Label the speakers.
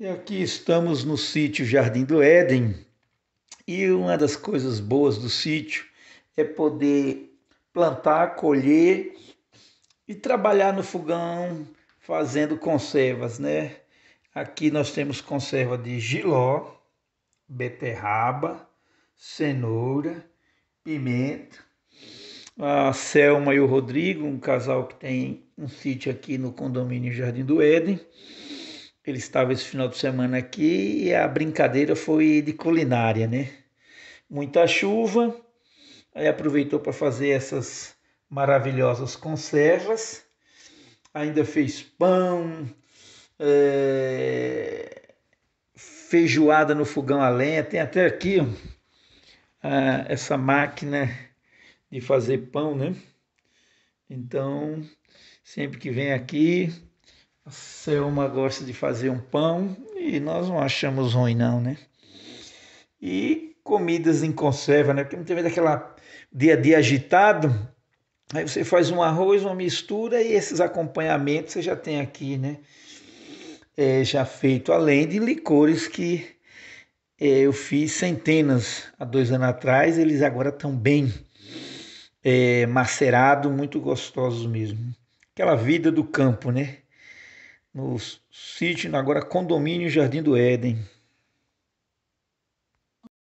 Speaker 1: E aqui estamos no sítio Jardim do Éden. E uma das coisas boas do sítio é poder plantar, colher e trabalhar no fogão fazendo conservas, né? Aqui nós temos conserva de giló, beterraba, cenoura, pimenta. A Selma e o Rodrigo, um casal que tem um sítio aqui no condomínio Jardim do Éden. Ele estava esse final de semana aqui e a brincadeira foi de culinária, né? Muita chuva, aí aproveitou para fazer essas maravilhosas conservas, ainda fez pão, é... feijoada no fogão a lenha, tem até aqui ó, essa máquina de fazer pão, né? Então, sempre que vem aqui, a Selma gosta de fazer um pão e nós não achamos ruim, não, né? E comidas em conserva, né? Porque tem mais aquela dia a dia agitado, aí você faz um arroz, uma mistura e esses acompanhamentos você já tem aqui, né? É, já feito, além de licores que é, eu fiz centenas há dois anos atrás, eles agora estão bem é, macerados, muito gostosos mesmo. Aquela vida do campo, né? no sítio, agora condomínio Jardim do Éden.